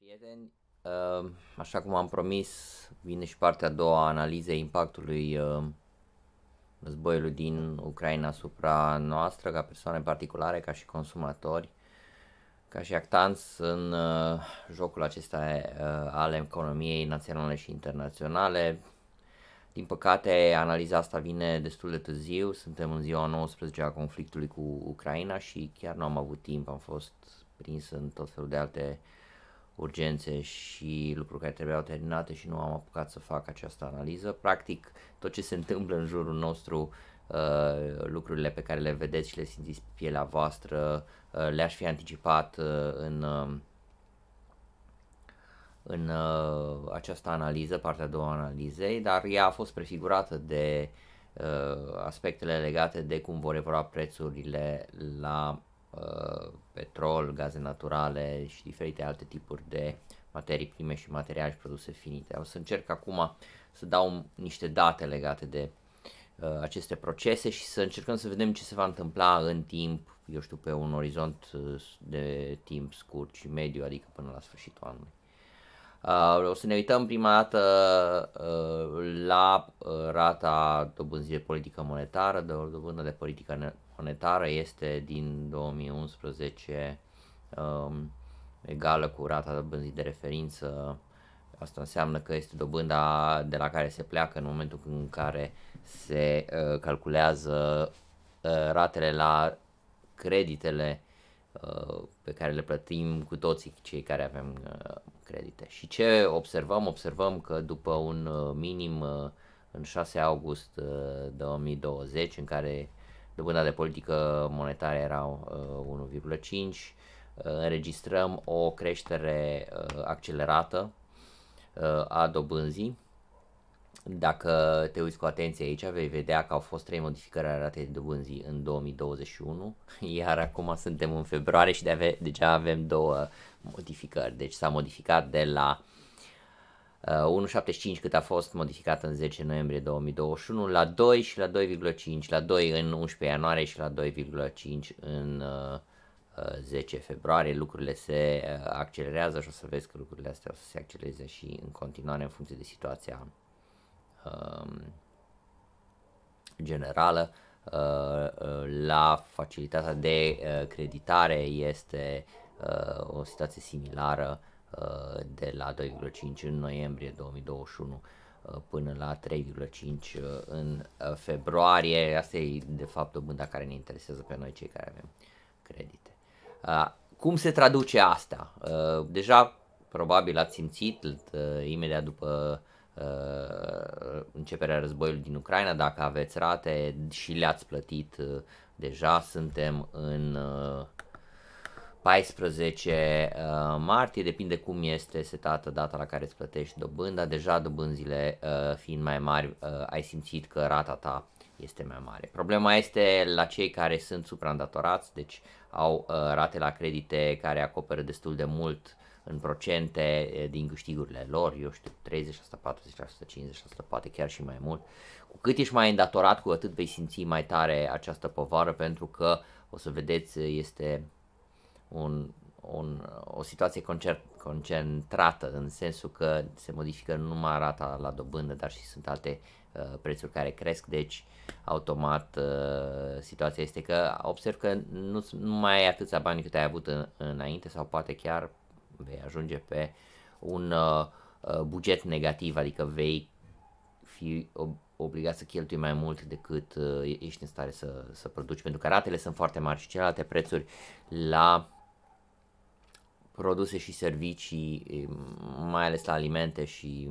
Prieteni, um, așa cum am promis, vine și partea a doua analizei impactului um, războiului din Ucraina asupra noastră, ca persoane particulare, ca și consumatori, ca și actanți în uh, jocul acesta uh, al economiei naționale și internaționale. Din păcate, analiza asta vine destul de târziu, suntem în ziua 19 a conflictului cu Ucraina și chiar nu am avut timp, am fost prins în tot felul de alte uh, urgențe și lucruri care trebuiau terminate și nu am apucat să fac această analiză. Practic, tot ce se întâmplă în jurul nostru, uh, lucrurile pe care le vedeți și le simțiți pe pielea voastră, uh, le-aș fi anticipat uh, în, um, în această analiză, partea a doua analizei, dar ea a fost prefigurată de aspectele legate de cum vor evolua prețurile la Uh, petrol, gaze naturale și diferite alte tipuri de materii prime și materiale și produse finite. O să încerc acum să dau niște date legate de uh, aceste procese și să încercăm să vedem ce se va întâmpla în timp, eu știu, pe un orizont uh, de timp scurt și mediu, adică până la sfârșitul anului. o să ne uităm prima dată la rata dobânzii de politică monetară, de dobândă de politică monetară este din 2011 um, egală cu rata dobânzii de referință. Asta înseamnă că este dobânda de la care se pleacă în momentul în care se uh, calculează uh, ratele la creditele uh, pe care le plătim cu toții cei care avem uh, credite. Și ce observăm? Observăm că după un uh, minim uh, în 6 august uh, 2020 în care dobânda de politică monetară era 1,5, uh, înregistrăm o creștere uh, accelerată uh, a dobânzii. Dacă te uiți cu atenție aici, vei vedea că au fost trei modificări ale ratei de dobânzii în 2021, iar acum suntem în februarie și de ave- deja avem două modificări. Deci s-a modificat de la 1.75 uh, cât a fost modificat în 10 noiembrie 2021 la 2 și la 2,5, la 2 în 11 ianuarie și la 2,5 în uh, 10 uh, februarie. Lucrurile se uh, accelerează și o să vezi că lucrurile astea o să se accelereze și în continuare în funcție de situația um, generală. Uh, la facilitatea de uh, creditare este o situație similară Uh, de la 2,5 în noiembrie 2021 uh, până la 3,5 uh, în februarie. Asta e de fapt o bândă care ne interesează pe noi cei care avem credite. Cum se traduce asta? Deja probabil ați simțit imediat după începerea războiului din Ucraina, dacă aveți rate și le-ați plătit deja, suntem în 14 uh, martie, depinde cum este setată data la care îți plătești dobânda, deja dobânzile uh, fiind mai mari, uh, ai simțit că rata ta este mai mare. Problema este la cei care sunt supraîndatorați, deci au uh, rate la credite care acoperă destul de mult în procente uh, din câștigurile lor, eu știu, 30%, 40%, 50%, poate chiar și mai mult. Cu cât ești mai îndatorat, cu atât vei simți mai tare această povară, pentru că, o să vedeți, este un, un, o situație concert, concentrată în sensul că se modifică nu numai rata la dobândă, dar și sunt alte uh, prețuri care cresc, deci automat uh, situația este că observ că nu, nu mai ai atâția bani cât ai avut în, înainte sau poate chiar vei ajunge pe un uh, uh, buget negativ, adică vei fi ob- obligat să cheltui mai mult decât uh, ești în stare să, să produci, pentru că ratele sunt foarte mari și celelalte prețuri la produse și servicii, ehm, mai ales la alimente și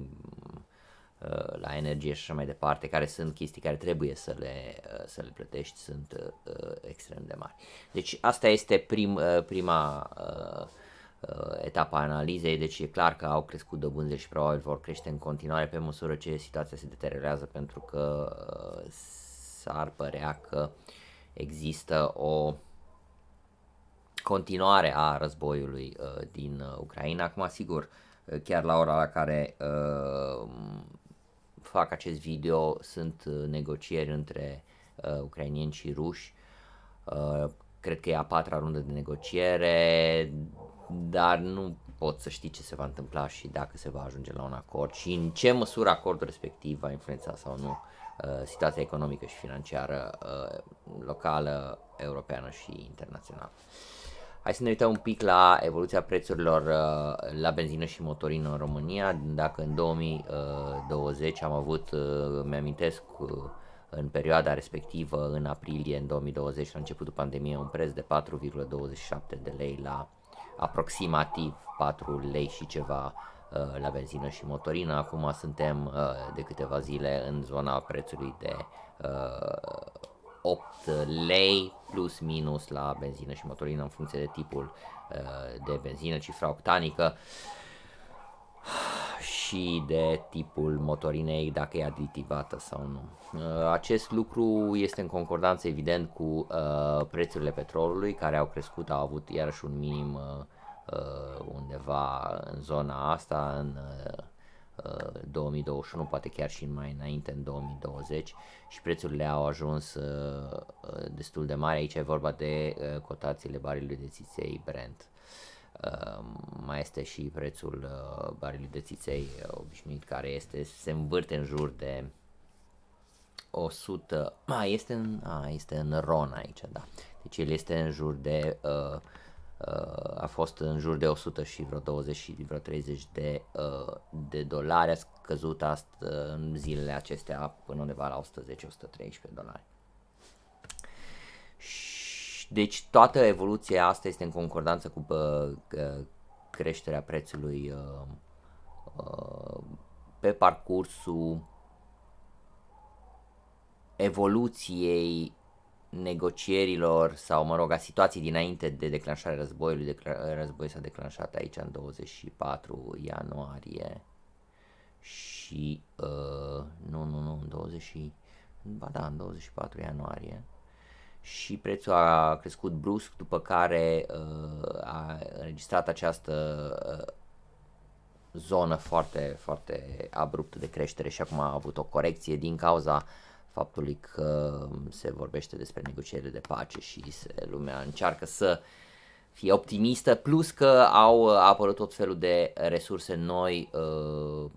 uh, la energie și așa mai departe, care sunt chestii care trebuie să le, uh, să le plătești, sunt uh, extrem de mari. Deci asta este prim, prima etapa analizei, deci e clar că au crescut dobânzile și probabil vor crește în continuare pe măsură ce situația se deteriorează pentru că s-ar părea că există o continuare a războiului uh, din uh, Ucraina. Acum, sigur, uh, chiar la ora la care uh, fac acest video sunt uh, negocieri între uh, ucrainieni și ruși. Uh, cred că e a patra rundă de negociere, dar nu pot să știi ce se va întâmpla și dacă se va ajunge la un acord și în ce măsură acordul respectiv va influența sau nu uh, situația economică și financiară uh, locală, europeană și internațională. Hai să ne uităm un pic la evoluția prețurilor uh, la benzină și motorină în România. Dacă în 2020 uh, am avut, uh, mi-amintesc, în perioada respectivă, în aprilie în 2020, la începutul pandemiei, un preț de 4,27 de lei la aproximativ 4 lei și ceva la benzină și motorină. Acum suntem de câteva zile în zona prețului de 8 lei plus minus la benzină și motorină în funcție de tipul uh, de benzină, cifra octanică și de tipul motorinei, dacă e aditivată sau nu. Uh, acest lucru este în concordanță evident cu uh, prețurile petrolului care au crescut, au avut iarăși un minim undeva în zona asta, în 2021, uh, poate chiar și mai înainte, în 2020 și prețurile au ajuns uh, uh, destul de mari. Aici e vorba de cotațiile barilului de țiței Brent. Mai este și prețul barilului de țiței obișnuit care este, se învârte în jur de 100, a, este în, a, este în RON aici, da. Deci el este în jur de uh, a fost în jur de 100 și vreo 20 și vreo 30 de, uh, de dolari, a scăzut asta uh, în zilele acestea până undeva la 110-113 dolari. Deci toată evoluția asta este în concordanță cu creșterea prețului uh, pe parcursul evoluției negocierilor sau, mă rog, a situației dinainte de declanșarea războiului. Decla- războiul s-a declanșat aici în 24 ianuarie și, uh, nu, nu, nu, în 20, ba da, în 24 ianuarie și prețul a crescut brusc, după care uh, a înregistrat această uh, zonă foarte, foarte abruptă de creștere și acum a avut o corecție din cauza uh, faptului că se vorbește despre negociere de pace și se, lumea încearcă să fie optimistă, plus că au uh, apărut tot felul de resurse noi uh,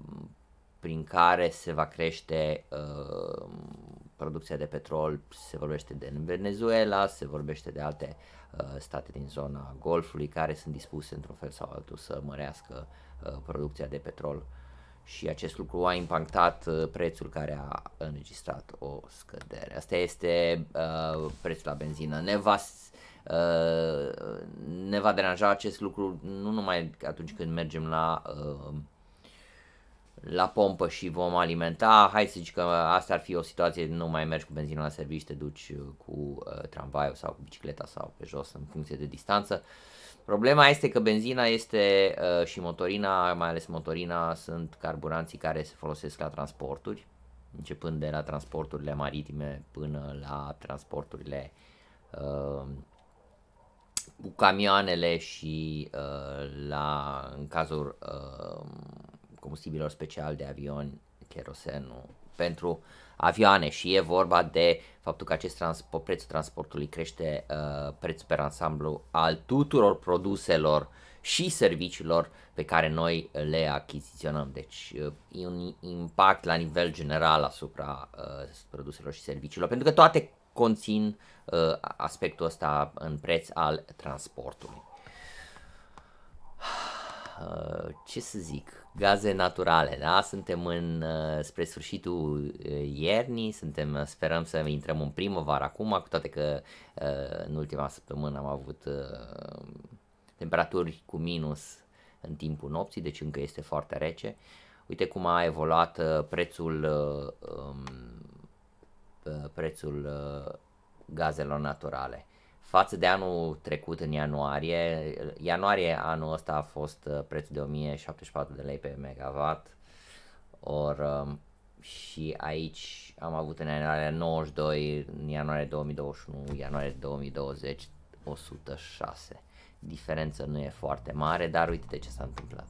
prin care se va crește uh, producția de petrol, se vorbește de Venezuela, se vorbește de alte uh, state din zona Golfului care sunt dispuse într-un fel sau altul să mărească uh, producția de petrol uh, și acest lucru a impactat uh, prețul care a înregistrat o scădere. Asta este uh, prețul la benzină. Ne va, uh, ne va deranja acest lucru nu numai atunci când mergem la uh, la pompă și vom alimenta, hai să zici că asta ar fi o situație, nu mai mergi cu benzină la serviciu, te duci uh, cu uh, tramvaiul sau cu bicicleta sau pe jos în funcție de distanță. Uh, Problema este că benzina este uh, și motorina, mai ales motorina, sunt carburanții care se folosesc la transporturi, începând de la transporturile maritime până la transporturile uh, cu camioanele și uh, la, în cazul uh, combustibilor special de avion, cherosenul, pentru avioane și e vorba de faptul că acest trans- prețul transportului crește uh, prețul pe ansamblu al tuturor produselor și serviciilor pe care noi le achiziționăm. Deci uh, e un impact la nivel general asupra uh, produselor și serviciilor, pentru că toate conțin uh, aspectul ăsta în preț al transportului. Uh, ce să zic, gaze naturale, da? Suntem în, uh, spre sfârșitul uh, iernii, suntem, uh, sperăm să intrăm în primăvară acum, cu toate că uh, în ultima săptămână am avut uh, temperaturi cu minus în timpul nopții, deci încă este foarte rece. Uite cum a evoluat uh, prețul uh, um, uh prețul uh, gazelor naturale față de anul trecut în ianuarie. Ianuarie anul ăsta a fost uh, prețul de 1074 de lei pe megawatt or, um, și aici am avut în ianuarie 92, în ianuarie 2021, ianuarie 2020 106. Diferența nu e foarte mare, dar uite de ce s-a întâmplat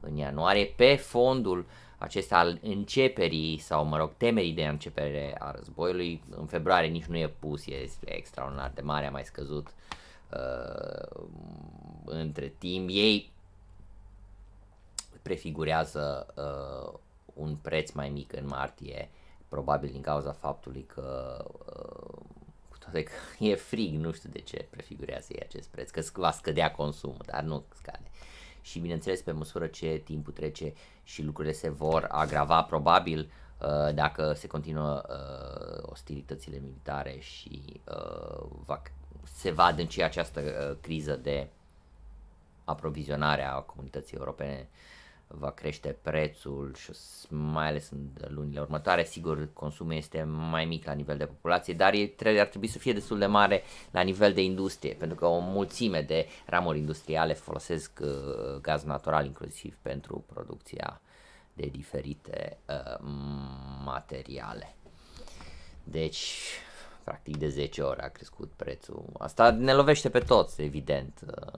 în ianuarie pe fondul uh, acesta al începerii sau, mă rog, temerii de începere a războiului. În februarie nici nu e pus, este extraordinar de mare, a mai scăzut uh, între timp. Ei prefigurează uh, un preț mai mic în martie, probabil din cauza faptului că uh, Adică e frig, nu știu de ce prefigurează ei acest preț, că va scădea consumul, dar nu scade. Uh, și bineînțeles pe măsură ce timpul trece și lucrurile se vor agrava probabil uh, dacă se continuă uh, ostilitățile militare și uh, va, se va adânci această criză de aprovizionare a comunității europene va crește prețul și mai ales în lunile următoare. Sigur, consumul este mai mic la nivel de populație, dar ar trebui să fie destul de mare la nivel de industrie, pentru că o mulțime de ramuri industriale folosesc uh, gaz natural inclusiv pentru producția de diferite uh, materiale. Deci, practic de 10 ori a crescut prețul. Asta ne lovește pe toți, evident. Uh,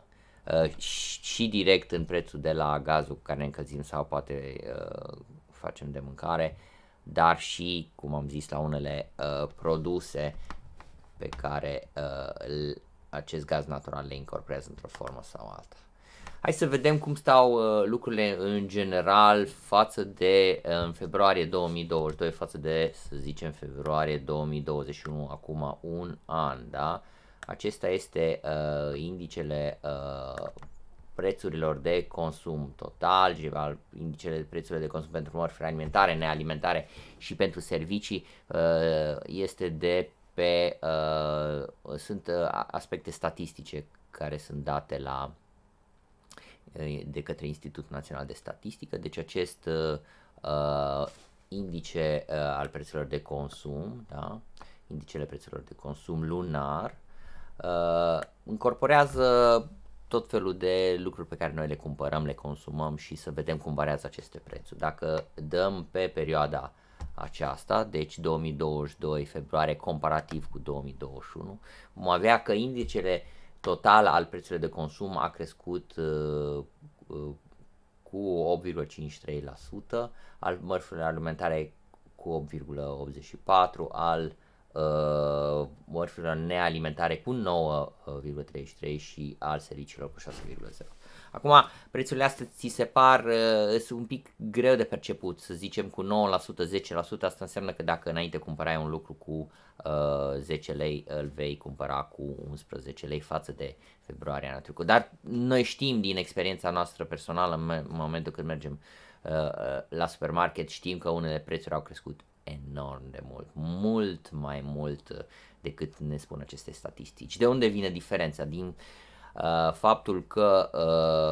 uh, și direct în prețul de la gazul cu care ne încălzim sau poate uh, facem de mâncare, dar și, cum am zis, la unele uh, produse pe care uh, acest gaz natural le incorporează într-o formă sau alta. Hai să vedem cum stau uh, lucrurile în general față de uh, în februarie 2022, față de, să zicem, februarie 2021, acum un an, da? Uh, acesta este uh, indicele uh, prețurilor de consum total, indicele indicele prețurilor de consum pentru mărfuri alimentare, nealimentare și pentru servicii uh, este de pe uh, sunt uh, aspecte statistice care sunt date la uh, de către Institutul Național de Statistică, deci acest uh, uh, indice uh, al prețurilor de consum, da? indicele prețurilor de consum lunar, incorporează uh, tot felul de lucruri pe care noi le cumpărăm, le consumăm și să vedem cum variază aceste prețuri. Dacă dăm pe perioada aceasta, deci 2022 februarie comparativ cu 2021, vom avea că indicele total al prețurilor de consum a crescut uh, uh, cu 8,53%, al mărfurilor alimentare cu 8,84%, al uh, uh, mărfurilor nealimentare cu 9,33 și al serviciilor cu 6,0. Acum, prețurile astea ți se par uh, sunt un pic greu de perceput, să zicem cu 9%, 10%, asta înseamnă că dacă înainte cumpărai un lucru cu uh, 10 lei, îl vei cumpăra cu 11 lei față de februarie anul trecut. Dar noi știm din experiența noastră personală, în momentul când mergem uh, uh, la supermarket, știm că unele prețuri au crescut enorm de mult, mult mai mult uh, decât ne spun aceste statistici. De unde vine diferența? Din uh, faptul că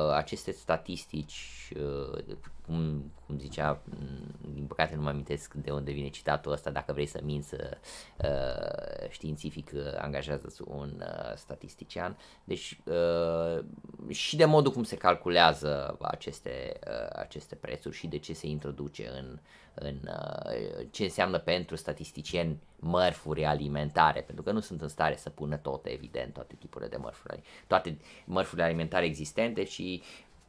uh, aceste statistici uh, cum, cum zicea, mm, din păcate nu mă amintesc de unde vine citatul ăsta, dacă vrei să minți uh, științific, uh, angajează-ți un uh, statistician. Deci uh, și de modul cum se calculează aceste, uh, aceste prețuri și de ce se introduce în, în uh, ce înseamnă pentru statisticieni mărfuri alimentare, pentru că nu sunt în stare să pună toate, evident, toate tipurile de mărfuri, toate mărfurile alimentare existente și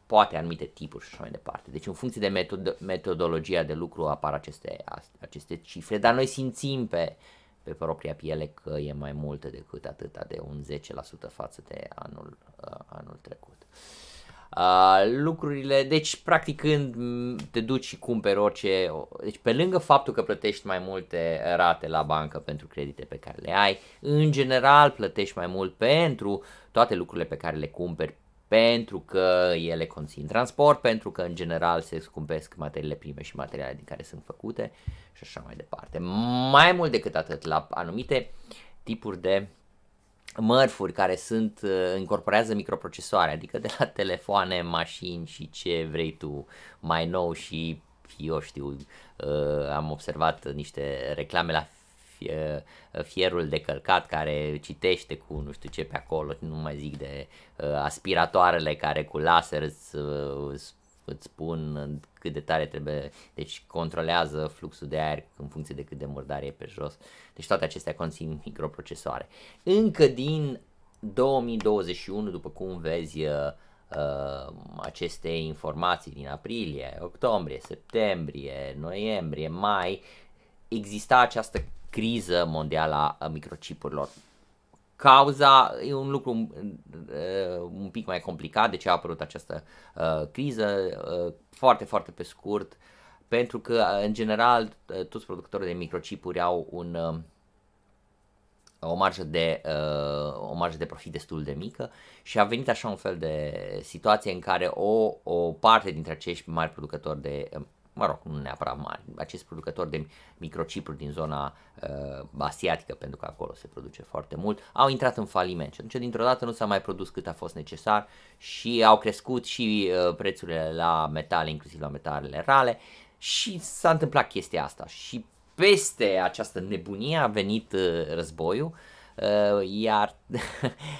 poate anumite tipuri și așa mai departe. Deci în funcție de metod- metodologia de lucru apar aceste, aceste cifre, dar noi simțim pe, pe propria piele că e mai multă decât atâta, de un 10% față de anul, uh, anul trecut. Uh, lucrurile, deci practicând te duci și cumperi orice, deci pe lângă faptul că plătești mai multe rate la bancă pentru credite pe care le ai, în general plătești mai mult pentru toate lucrurile pe care le cumperi pentru că ele conțin transport, pentru că în general se scumpesc materiile prime și materiale din care sunt făcute și așa mai departe. Mai mult decât atât, la anumite tipuri de mărfuri care sunt, uh, incorporează microprocesoare, adică de la telefoane, mașini și ce vrei tu mai nou și eu știu, uh, am observat niște reclame la fierul de călcat care citește cu nu știu ce pe acolo, nu mai zic de uh, aspiratoarele care cu laser uh, îți, îți spun cât de tare trebuie, deci controlează fluxul de aer în funcție de cât de murdar e pe jos. Deci toate acestea conțin microprocesoare. Încă din 2021, după cum vezi, uh, uh, aceste informații din aprilie, octombrie, septembrie, noiembrie, mai, exista această criză mondială a microchipurilor. Cauza e un lucru uh, uh, un pic mai complicat, de ce a apărut această uh, criză, uh, foarte, foarte pe scurt, pentru că, uh, în general, uh, toți producătorii de microchipuri au un, uh, o marjă de, uh, o marjă de profit destul de mică și a venit așa un fel de situație în care o, o parte dintre acești mari producători de mă rog, nu neapărat mari, acest producător de microchipuri din zona uh, asiatică, pentru că acolo se produce foarte mult, au intrat în faliment și atunci dintr-o dată nu s-a mai produs cât a fost necesar și au crescut și uh, prețurile la metale, inclusiv la metalele rale și s-a întâmplat chestia asta și peste această nebunie a venit uh, războiul Uh, iar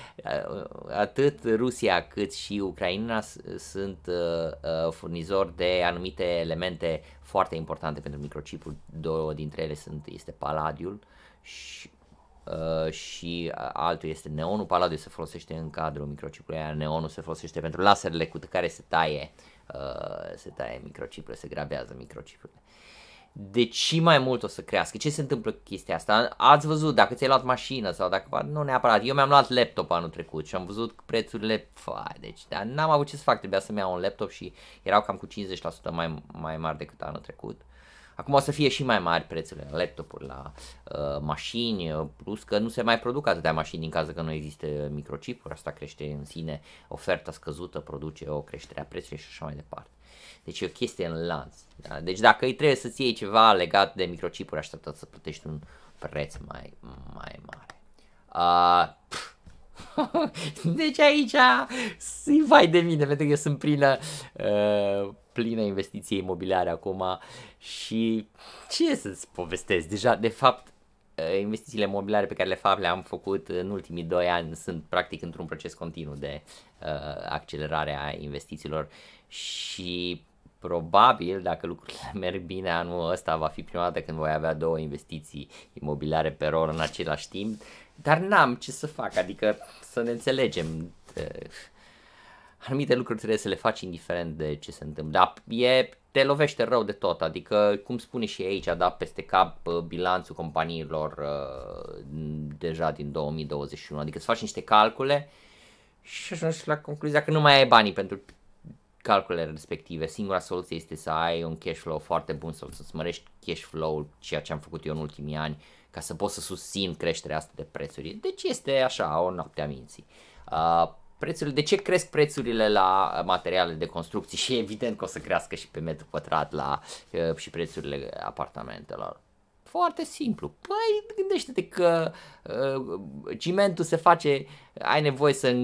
atât Rusia cât și Ucraina sunt uh, uh, furnizori de anumite elemente foarte importante pentru microchipul. Două dintre ele sunt, este paladiul și, și altul este neonul. Paladiul se folosește în cadrul microchipului, iar neonul se folosește pentru laserele cu care se taie, se taie microchipurile, se gravează microchipurile de ce mai mult o să crească. Ce se întâmplă cu chestia asta? Ați văzut, dacă ți-ai luat mașină sau dacă... Nu neapărat, eu mi-am luat laptop anul trecut și am văzut prețurile... Fai, deci, dar n-am avut ce să fac, trebuia să-mi iau un laptop și erau cam cu 50% mai, mai mari decât anul trecut. Uh, Acum o să fie și mai mari prețurile la laptopuri, la uh, mașini, uh, plus că nu se mai produc atâtea mașini din cază că nu există microchipuri, asta crește în sine, oferta scăzută produce o creștere a prețului și așa mai departe. Deci e o chestie în lanț. Da? Deci dacă îi trebuie să-ți iei ceva legat de microchipuri, așteptat să plătești un preț mai, mai mare. Uh, deci aici, vai de mine, pentru că eu sunt plină uh, plină investiție imobiliare acum și ce să-ți povestesc, deja de fapt eh, investițiile imobiliare pe care le fac le-am făcut în ultimii 2 ani sunt practic într-un proces continuu de uh, accelerare a investițiilor și probabil, dacă lucrurile merg bine, anul ăsta va fi prima dată când voi avea două investiții imobiliare pe rol în același timp, dar n-am ce să fac, adică să ne înțelegem. Eh, anumite lucruri trebuie să le faci indiferent de ce se întâmplă. Dar e, te lovește rău de tot, adică cum spune și aici, da, peste cap uh, bilanțul companiilor uh, deja din 2021, adică să faci niște calcule și ajungi la concluzia că nu mai ai banii pentru calculele respective. Singura soluție este să ai un cash flow foarte bun sau să-ți mărești cash flow-ul, ceea ce am făcut eu în ultimii ani, ca să poți să susțin creșterea asta de prețuri. Deci este așa, o noapte a minții. Uh, prețurile, de ce cresc prețurile la materiale de construcții și evident că o să crească și pe metru pătrat la, și prețurile apartamentelor. Foarte simplu. Păi, gândește-te că uh, cimentul se face, ai nevoie să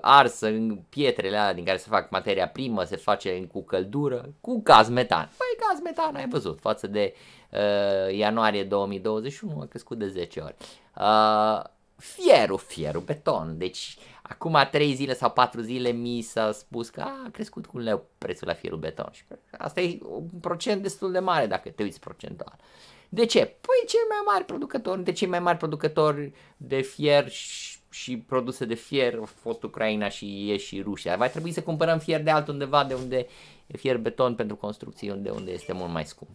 arsă în pietrele alea din care se fac materia primă, se face cu căldură, cu gaz metan. Păi, gaz metan, ai văzut, față de uh, ianuarie 2021 a crescut de 10 ori. Uh, fierul, fierul, beton. Deci acum 3 zile sau 4 zile mi s-a spus că a, a crescut cu un leu prețul la fierul beton. Și asta e un procent destul de mare dacă te uiți procentual. De ce? Păi cei mai mari producători, de cei mai mari producători de fier și, și produse de fier au fost Ucraina și e și Rusia. Va trebui să cumpărăm fier de altundeva de unde e fier beton pentru construcții, unde, unde este mult mai scump.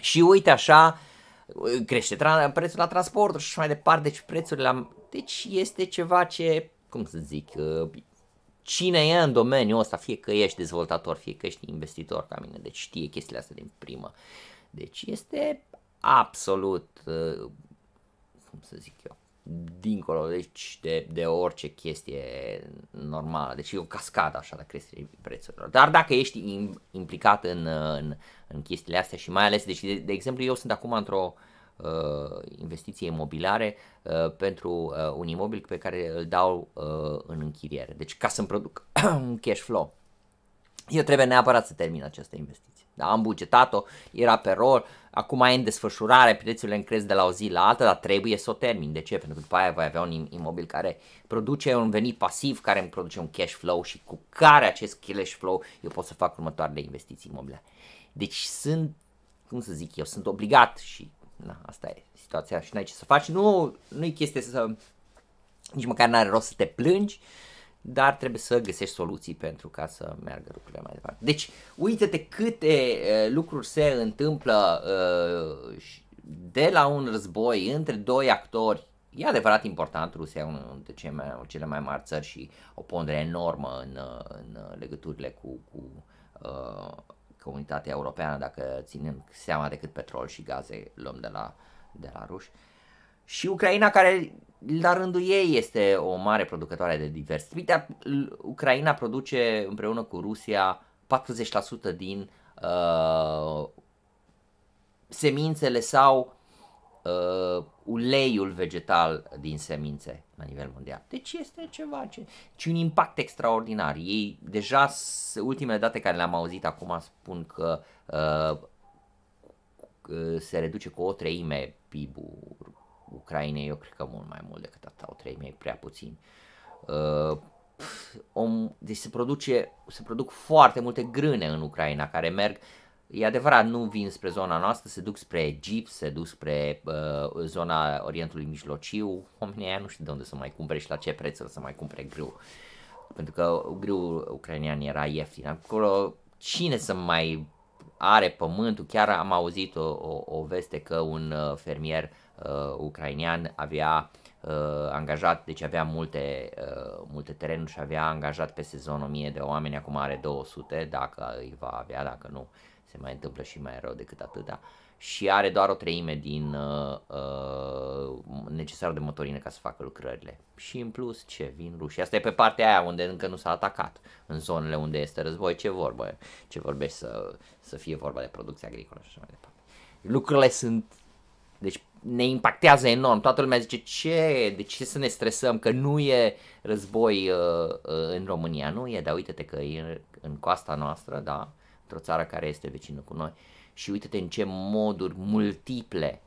Și uite așa, uh, crește tra- prețul la transport și mai departe, deci prețurile la... Deci este ceva ce, cum să zic, uh, cine e în domeniul ăsta, fie că ești dezvoltator, fie că ești investitor ca mine, deci știe chestiile astea din primă. Deci este absolut, uh, cum să zic eu, dincolo deci, de, de orice chestie normală. Deci e o cascadă așa de creșterii prețurilor. Dar dacă ești implicat în, în, în chestiile astea și mai ales, deci de, de exemplu eu sunt acum într-o uh, investiție imobiliare uh, pentru uh, un imobil pe care îl dau uh, în închiriere. Deci ca să-mi produc un cash flow. Eu trebuie neapărat să termin această investiție. Da, am bugetat-o, era pe rol, uh, Acum ai în desfășurare, prețurile încresc de la o zi la alta, dar trebuie să o termin. De ce? Pentru că după aia voi avea un imobil care produce un venit pasiv, care îmi produce un cash flow și cu care acest cash flow eu pot să fac următoarele investiții imobile. Deci sunt, cum să zic eu, sunt obligat și na, asta e situația și n-ai ce să faci. Nu, nu e chestie să, nici măcar n-are rost să te plângi, uh, dar trebuie să găsești soluții pentru ca să meargă lucrurile mai departe. Deci, uite-te câte lucruri se întâmplă de la un război între doi actori E adevărat important, Rusia e unul dintre cele mai, cele mai mari țări și o pondere enormă în, în legăturile cu, cu uh, comunitatea europeană, dacă ținem seama de cât petrol și gaze luăm de la, de la ruși. Uh, și Ucraina care la rândul ei este o mare producătoare de diversitate. Uite, Ucraina produce împreună cu Rusia 40% din uh, semințele sau uh, uleiul vegetal din semințe la nivel mondial. Deci este ceva ce... Deci un impact extraordinar. Ei deja, ultimele date care le-am auzit acum spun că uh, uh se reduce cu o treime PIB-ul Ucrainei, eu cred că mult mai mult decât atât, au 3000 prea puțini. Uh, om, deci se, produce, se produc foarte multe grâne în Ucraina care merg, e adevărat, nu vin spre zona noastră, se duc spre Egipt, se duc spre uh, zona Orientului Mijlociu, oamenii aia nu știu de unde să mai cumpere și la ce preț să mai cumpere grâu, pentru că grâu ucrainean era ieftin, acolo cine să mai are pământul, chiar am auzit o, o, o veste că un uh, fermier uh, uh, ucrainian avea uh, angajat, deci avea multe, uh, multe terenuri și avea angajat pe sezon 1000 de oameni, acum are 200 dacă îi va avea, dacă nu se mai întâmplă și mai rău decât atâta și are doar o treime din uh, uh, necesarul de motorină ca să facă lucrările. Și în plus ce? Vin rușii. Asta e pe partea aia unde încă nu s-a atacat. În zonele unde este război, ce vorbă? Ce vorbești să, să fie vorba de producție agricolă și așa mai departe. Lucrurile sunt deci ne impactează enorm. Toată lumea zice ce, de ce să ne stresăm că nu e război uh, uh, în România. Nu e, dar uite-te că e în coasta noastră, da, într-o țară care este vecină cu noi. Și uite-te în ce moduri multiple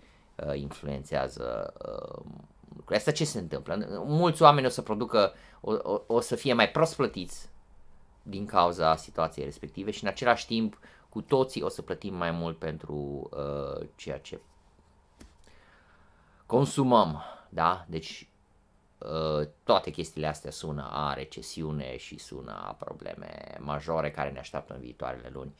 uh, influențează uh, Asta ce se întâmplă? Mulți oameni o să producă, o, o, o să fie mai prost plătiți din cauza situației respective și în același timp cu toții o să plătim mai mult pentru uh, ceea ce consumăm, da? Deci uh, toate chestiile astea sună a recesiune și sună a probleme majore care ne așteaptă în viitoarele luni.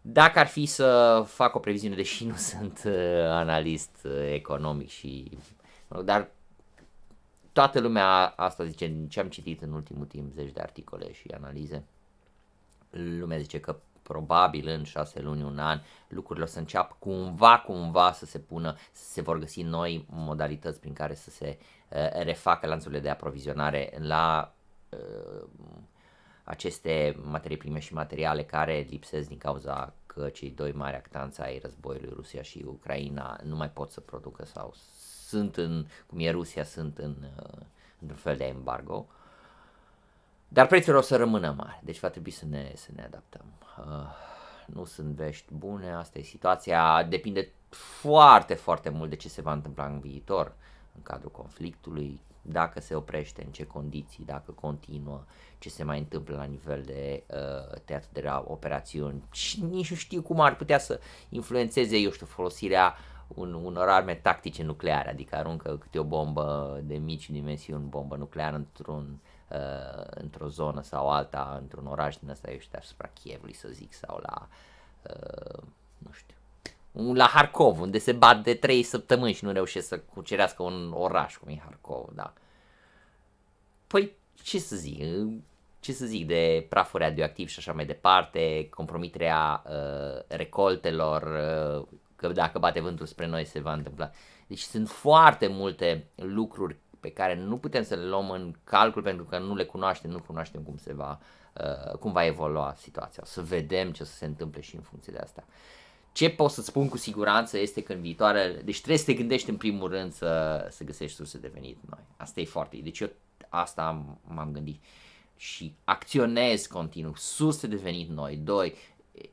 Dacă ar fi să fac o previziune, deși nu sunt uh, analist uh, economic și... Dar toată lumea asta zice, ce am citit în ultimul timp, zeci de articole și analize, lumea zice că probabil în șase luni, un an, lucrurile o să înceapă cumva, cumva să se pună, să se vor găsi noi modalități prin care să se uh, refacă lanțurile de aprovizionare la uh, aceste materii prime și materiale care lipsesc din cauza că cei doi mari actanți ai războiului Rusia și Ucraina nu mai pot să producă sau sunt în, cum e Rusia, sunt în, eh, într-un fel de embargo. Dar prețul o să rămână mare, deci va trebui să ne, să ne adaptăm. Uh, nu sunt vești bune, asta e situația, depinde foarte, foarte mult de ce se va întâmpla în viitor, în cadrul conflictului, dacă se oprește, în ce condiții, dacă continuă, ce se mai întâmplă la nivel de uh, teatru de operațiuni și nici nu știu cum ar putea să influențeze, eu știu, folosirea un, unor arme tactice nucleare, adică aruncă câte o bombă de mici dimensiuni, bombă nucleară într-un uh, într-o zonă sau alta, într-un oraș din ăsta, eu știu, asupra Chievului să zic, sau la, uh, nu știu, la Harkov, unde se bat de trei săptămâni și nu reușesc să cucerească un oraș cum e Harkov, da. Păi, ce să zic, ce să zic de praful radioactiv și așa mai departe, compromiterea uh, recoltelor, uh, că dacă bate vântul spre noi se va întâmpla. Deci sunt foarte multe lucruri pe care nu putem să le luăm în calcul pentru că nu le cunoaștem, nu cunoaștem cum se va, uh, cum va evolua situația. O să vedem ce o să se întâmple și în funcție de asta. Ce pot să spun cu siguranță este că în viitoare, deci trebuie să te gândești în primul rând să, să găsești surse de venit noi. Asta e foarte, deci eu asta am, m-am gândit și acționez continuu, surse de venit noi, doi,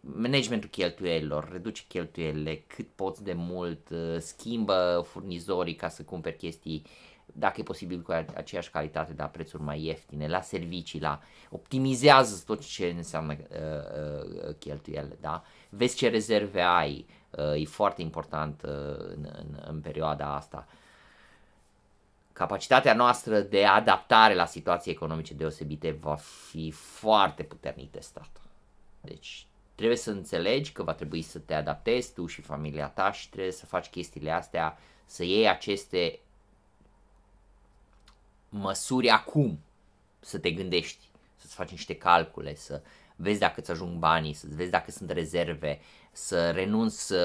managementul cheltuielilor, reduce cheltuielile cât poți de mult, uh, schimbă furnizorii ca să cumperi chestii uh, dacă e posibil cu aceeași calitate, dar prețuri mai ieftine, la servicii, la optimizează tot ce înseamnă uh, uh, cheltuielile, da? Vezi ce rezerve ai, uh, e foarte important uh, în, în, în perioada asta. Capacitatea noastră de adaptare la situații economice deosebite va fi foarte puternic testată. Deci trebuie să înțelegi că va trebui să te adaptezi tu și familia ta și trebuie să faci chestiile astea, să iei aceste măsuri acum, să te gândești, să-ți faci niște calcule, să vezi dacă îți ajung banii, să vezi dacă sunt rezerve, să renunți uh,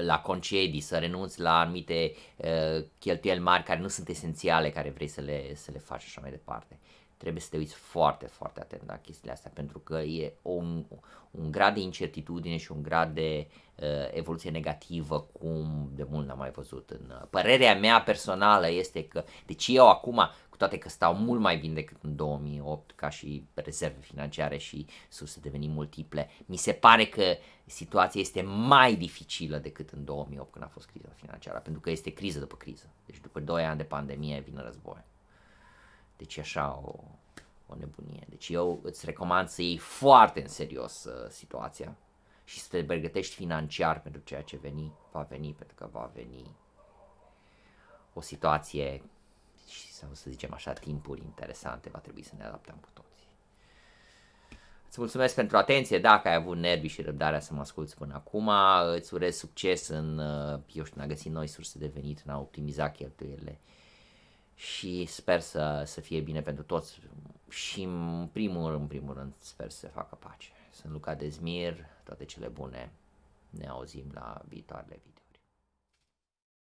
la concedii, să renunți la anumite uh, cheltuieli mari care nu sunt esențiale, care vrei să le, să le faci și așa mai departe. Trebuie să te uiți foarte, foarte atent la chestiile astea, pentru că e un, un grad de incertitudine și un grad de uh, evoluție negativă cum de mult n-am mai văzut. În, uh, părerea mea personală este că, deci eu acum cu toate că stau mult mai bine decât în 2008 ca și rezerve financiare și surse de venit multiple. Mi se pare că situația este mai dificilă decât în 2008 când a fost criza financiară, pentru că este criză după criză. Deci după 2 ani de pandemie vine război. Deci e așa o, o nebunie. Deci eu îți recomand să iei foarte în serios uh, situația și să te pregătești financiar pentru ceea ce veni, va veni, pentru că va veni o situație mici sau să zicem așa timpuri interesante, va trebui să ne adaptăm cu toții. Îți mulțumesc pentru atenție, dacă ai avut nervii și răbdarea să mă asculti până acum, îți urez succes în, eu știu, în a găsi noi surse de venit, în a optimiza cheltuielile și sper să, să fie bine pentru toți și în primul, în primul rând sper să facă pace. Sunt Luca Dezmir, toate cele bune, ne auzim la viitoarele video.